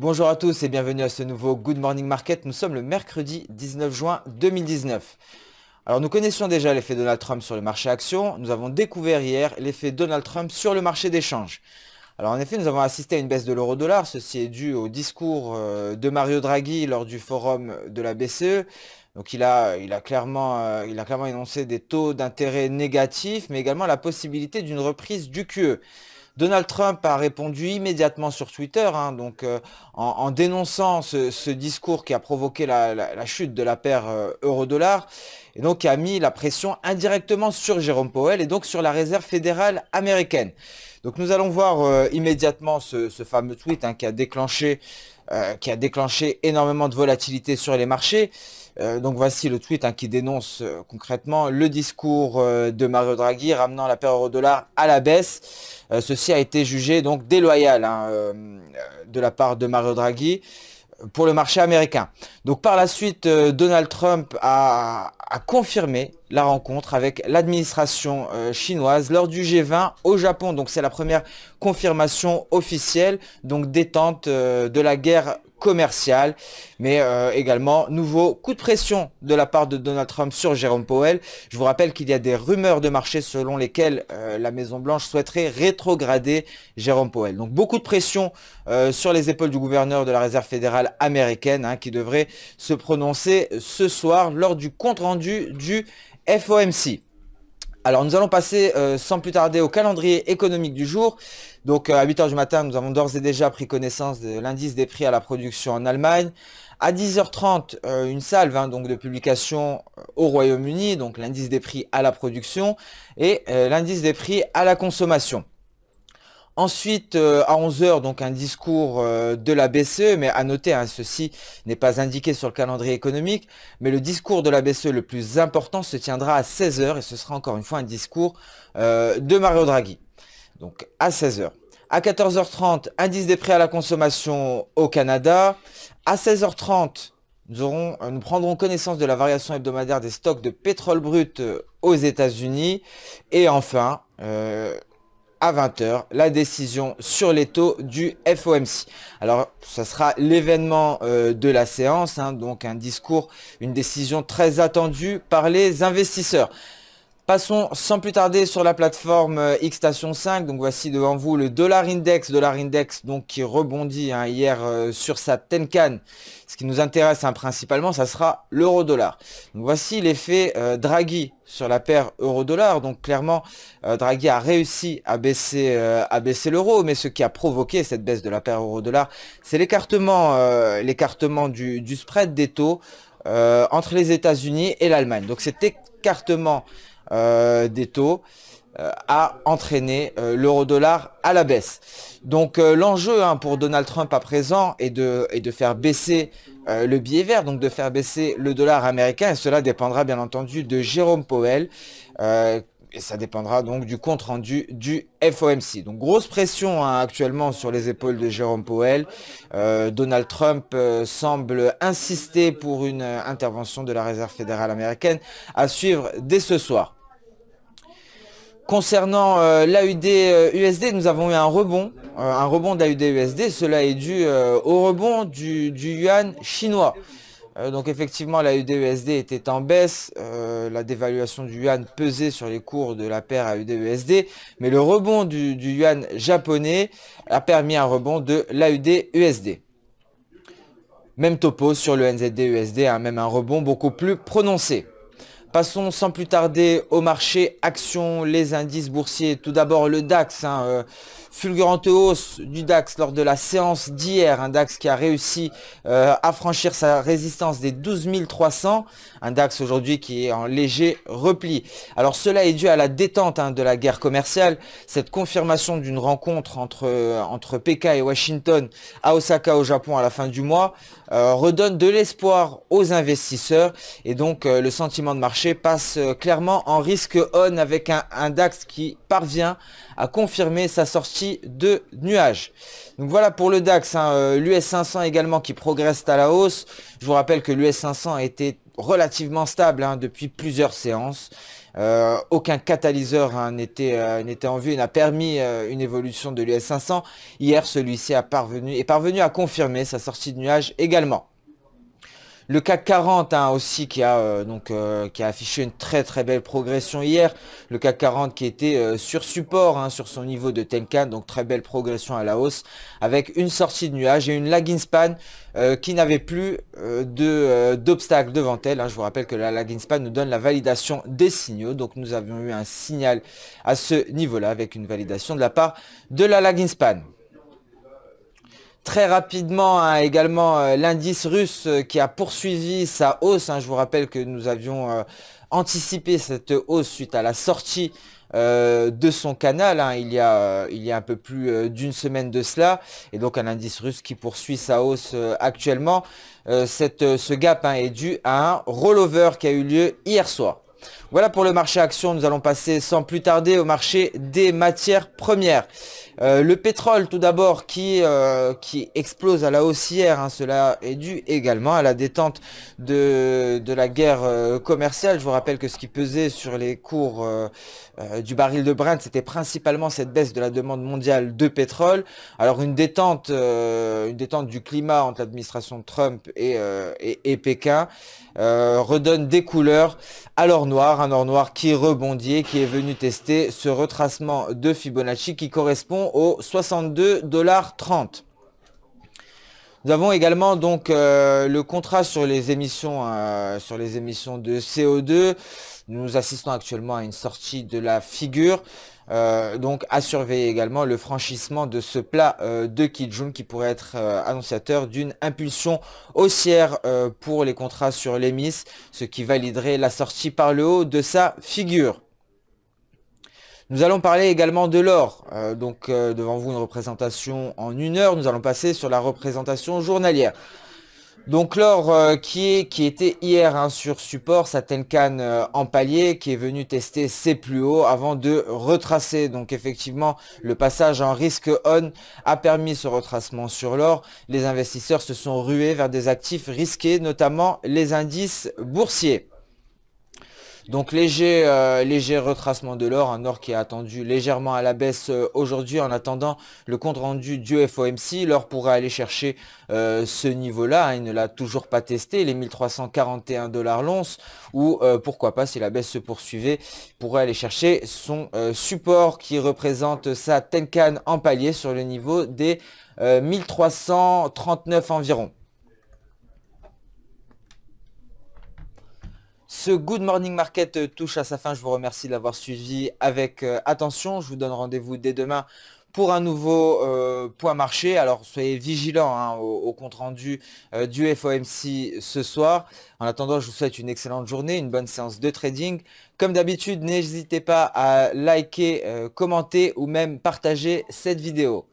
Bonjour à tous et bienvenue à ce nouveau Good Morning Market. Nous sommes le mercredi 19 juin 2019. Alors nous connaissions déjà l'effet Donald Trump sur le marché action. Nous avons découvert hier l'effet Donald Trump sur le marché d'échange. Alors en effet, nous avons assisté à une baisse de l'euro-dollar. Ceci est dû au discours euh, de Mario Draghi lors du forum de la BCE. Donc il a, il a, clairement, euh, il a clairement énoncé des taux d'intérêt négatifs, mais également la possibilité d'une reprise du QE. Donald Trump a répondu immédiatement sur Twitter, hein, donc euh, en, dénonçant ce, discours qui a provoqué la, chute de la paire euh, euro-dollar, et donc qui a mis la pression indirectement sur Jérôme Powell et donc sur la réserve fédérale américaine. Donc nous allons voir euh, immédiatement ce, fameux tweet hein, qui a déclenché euh, qui a déclenché énormément de volatilité sur les marchés. Euh, donc voici le tweet hein, qui dénonce euh, concrètement le discours de Mario Draghi ramenant la paire euro-dollar à la baisse. ceci a été jugé donc déloyal hein, de la part de Mario Draghi pour le marché américain. Donc par la suite, Donald Trump a a confirmé la rencontre avec l'administration euh, chinoise lors du G20 au Japon. Donc c'est la première confirmation officielle, donc détente euh, de la guerre commercial, mais euh, également nouveau coup de pression de la part de Donald Trump sur Jérôme Powell. Je vous rappelle qu'il y a des rumeurs de marché selon lesquelles euh, la Maison-Blanche souhaiterait rétrograder Jérôme Powell. Donc beaucoup de pression euh, sur les épaules du gouverneur de la Réserve fédérale américaine hein, qui devrait se prononcer ce soir lors du compte-rendu du FOMC. Alors nous allons passer euh, sans plus tarder au calendrier économique du jour. Donc euh, à 8h du matin, nous avons d'ores et déjà pris connaissance de l'indice des prix à la production en Allemagne. À 10h30, euh, une salve hein, donc de publication au Royaume-Uni, donc l'indice des prix à la production et l'indice des prix à la consommation. Ensuite, euh, à 11h, donc un discours euh, de la BCE, mais à noter, hein, ceci n'est pas indiqué sur le calendrier économique, mais le discours de la BCE le plus important se tiendra à 16h et ce sera encore une fois un discours euh, de Mario Draghi. Donc à 16h. À 14h30, indice des prix à la consommation au Canada. À 16h30, nous prendrons connaissance de la variation hebdomadaire des stocks de pétrole brut aux États-Unis. Et enfin, à 20h la décision sur les taux du FOMC. Alors, ce sera l'événement euh, de la séance, hein, donc un discours, une décision très attendue par les investisseurs. Passons sans plus tarder sur la plateforme euh, X Station 5. Donc voici devant vous le dollar index, dollar index donc qui rebondit hein, hier euh, sur sa Tenkan. Ce qui nous intéresse hein, principalement, ça sera l'euro dollar. voici l'effet euh, Draghi sur la paire euro-dollar. Donc clairement, Draghi a réussi à baisser, l'euro, mais ce qui a provoqué cette baisse de la paire euro-dollar, c'est l'écartement, l'écartement du, du, spread des taux entre les États-Unis et l'Allemagne. Donc cet écartement euh, des taux euh, a entraîné euh, l'euro-dollar à la baisse. Donc l'enjeu hein, pour Donald Trump à présent est de, de faire baisser le billet vert, donc de faire baisser le dollar américain, et cela dépendra bien entendu de Jérôme Powell. et ça dépendra donc du compte rendu du FOMC. Donc grosse pression hein, actuellement sur les épaules de Jérôme Powell. Donald Trump semble insister pour une intervention de la Réserve fédérale américaine à suivre dès ce soir. Concernant euh, l'AUD-USD, euh, nous avons eu un rebond, euh, un rebond de l'AUD-USD. Cela est dû au rebond du, yuan chinois. donc effectivement, l'AUD-USD était en baisse. la dévaluation du yuan pesait sur les cours de la paire AUD-USD. Mais le rebond du, yuan japonais a permis un rebond de l'AUD-USD. Même topo sur le NZD-USD, a même un rebond beaucoup plus prononcé. Passons sans plus tarder au marché action, les indices boursiers. Tout d'abord le DAX, hein, euh, fulgurante hausse du DAX lors de la séance d'hier, un DAX qui a réussi euh, à franchir sa résistance des 12 300, un DAX aujourd'hui qui est en léger repli. Alors cela est dû à la détente hein, de la guerre commerciale, cette confirmation d'une rencontre entre, euh, entre Pékin et Washington à Osaka au Japon à la fin du mois, euh, redonne de l'espoir aux investisseurs et donc le sentiment de marché passe clairement en risque on avec un DAX qui parvient à confirmer sa sortie de nuages. Donc voilà pour le DAX, hein. euh, l'US500 également qui progresse à la hausse. Je vous rappelle que l'US500 a été relativement stable hein, depuis plusieurs séances. Euh, aucun catalyseur hein, n'était euh, n'était en vue et n'a permis une évolution de l'US500. Hier, celui-ci parvenu, est parvenu à confirmer sa sortie de nuage également. Le CAC 40 hein, aussi qui a, euh, donc, euh, qui a affiché une très très belle progression hier. Le CAC 40 qui était euh, sur support hein, sur son niveau de Tenkan, donc très belle progression à la hausse avec une sortie de nuage et une lag span qui n'avait plus d'obstacle devant elle. Hein. Je vous rappelle que la lagging span nous donne la validation des signaux. Donc nous avions eu un signal à ce niveau-là avec une validation de la part de la lagging span. Très rapidement, hein, également, euh, l'indice russe euh, qui a poursuivi sa hausse. Hein, je vous rappelle que nous avions euh, anticipé cette hausse suite à la sortie de son canal hein, il, y a, un peu plus d'une semaine de cela. Et donc un indice russe qui poursuit sa hausse actuellement. ce gap est dû à un rollover qui a eu lieu hier soir. Voilà pour le marché action, nous allons passer sans plus tarder au marché des matières premières. Euh, le pétrole tout d'abord qui, euh, qui explose à la haussière, hein. cela est dû également à la détente de, la guerre euh, commerciale. Je vous rappelle que ce qui pesait sur les cours du baril de Brent, c'était principalement cette baisse de la demande mondiale de pétrole. Alors une détente, une détente du climat entre l'administration Trump et, et, et Pékin redonne des couleurs à l'or noir un or noir qui rebondit et qui est venu tester ce retracement de Fibonacci qui correspond aux 62,30$. Nous avons également donc euh, le contrat sur les émissions euh, sur les émissions de CO2. Nous assistons actuellement à une sortie de la figure. Euh, donc à surveiller également le franchissement de ce plat euh, de Kijun qui pourrait être euh, annonciateur d'une impulsion haussière pour les contrats sur l'EMIS, ce qui validerait la sortie par le haut de sa figure. Nous allons parler également de l'or. donc devant vous une représentation en une heure. Nous allons passer sur la représentation journalière. Donc l'or euh, qui, qui était hier hein, sur support, Satenkan euh, en palier, qui est venu tester ses plus hauts avant de retracer. Donc effectivement, le passage en risque on a permis ce retracement sur l'or. Les investisseurs se sont rués vers des actifs risqués, notamment les indices boursiers. Donc léger, euh, léger retracement de l'or, un or qui est attendu légèrement à la baisse euh, aujourd'hui en attendant le compte rendu du FOMC. L'or pourrait aller chercher euh, ce niveau-là, hein, il ne l'a toujours pas testé, les 1341 dollars l'once, ou pourquoi pas si la baisse se poursuivait, pourrait aller chercher son support qui représente sa Tenkan en palier sur le niveau des 1339 environ. Ce Good Morning Market euh, touche à sa fin. Je vous remercie de l'avoir suivi avec euh, attention. Je vous donne rendez-vous dès demain pour un nouveau euh, point marché. Alors soyez vigilants hein, au, compte rendu du FOMC ce soir. En attendant, je vous souhaite une excellente journée, une bonne séance de trading. Comme d'habitude, n'hésitez pas à liker, commenter ou même partager cette vidéo.